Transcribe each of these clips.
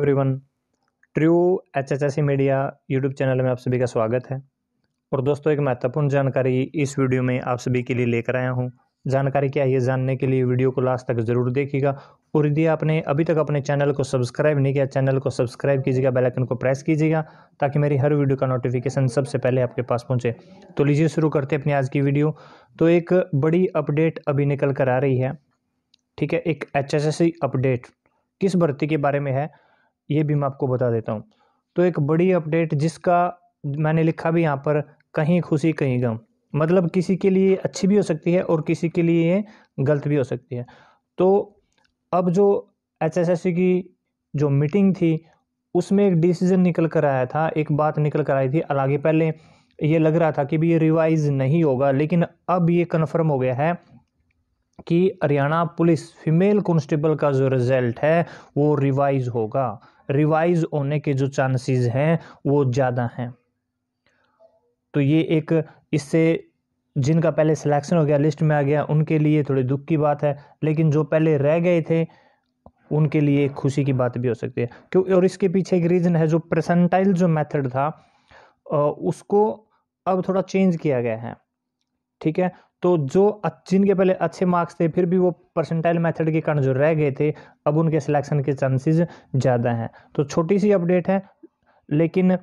everyone true H H S media YouTube channel में आप सभी का स्वागत है और दोस्तों एक महत्वपूर्ण जानकारी इस वीडियो में आप सभी के लिए लेकर आया हूँ जानकारी क्या है ये जानने के लिए वीडियो को लास्ट तक ज़रूर देखिएगा और यदि आपने अभी तक अपने चैनल को सब्सक्राइब नहीं किया चैनल को सब्सक्राइब कीजिएगा बेल आइकन को प्रेस कीजिएगा ताकि मेरी हर वीडियो का नोटिफिकेशन सबसे पहले आपके पास पहुंचे तो लीजिए शुरू करते हैं अपनी आज की वीडियो तो एक बड़ी अपडेट अभी निकल कर आ रही है ठीक है एक एच e अपडेट किस भर्ती के बारे में है ये भी मैं आपको बता देता हूँ तो एक बड़ी अपडेट जिसका मैंने लिखा भी यहाँ पर कहीं खुशी कहीं गम मतलब किसी के लिए अच्छी भी हो सकती है और किसी के लिए गलत भी हो सकती है तो अब जो एच की जो मीटिंग थी उसमें एक डिसीजन निकल कर आया था एक बात निकल कर आई थी हालांकि पहले ये लग रहा था कि भी ये रिवाइज नहीं होगा लेकिन अब ये कन्फर्म हो गया है कि हरियाणा पुलिस फीमेल कॉन्स्टेबल का जो रिज़ल्ट है वो रिवाइज होगा रिवाइज होने के जो चांसेस हैं वो ज़्यादा हैं तो ये एक इससे जिनका पहले सिलेक्शन हो गया लिस्ट में आ गया उनके लिए थोड़ी दुख की बात है लेकिन जो पहले रह गए थे उनके लिए खुशी की बात भी हो सकती है क्यों और इसके पीछे एक रीज़न है जो प्रसेंटाइल जो मेथड था उसको अब थोड़ा चेंज किया गया है ठीक है तो जो जिनके पहले अच्छे मार्क्स थे फिर भी वो परसेंटाइल मेथड के कारण जो रह गए थे अब उनके सिलेक्शन के चांसेस ज़्यादा हैं तो छोटी सी अपडेट है लेकिन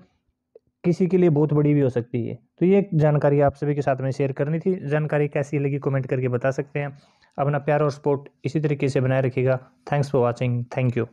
किसी के लिए बहुत बड़ी भी हो सकती है तो ये जानकारी आप सभी के साथ में शेयर करनी थी जानकारी कैसी लगी कमेंट करके बता सकते हैं अपना प्यार और सपोर्ट इसी तरीके से बनाए रखिएगा thanks for watching thank you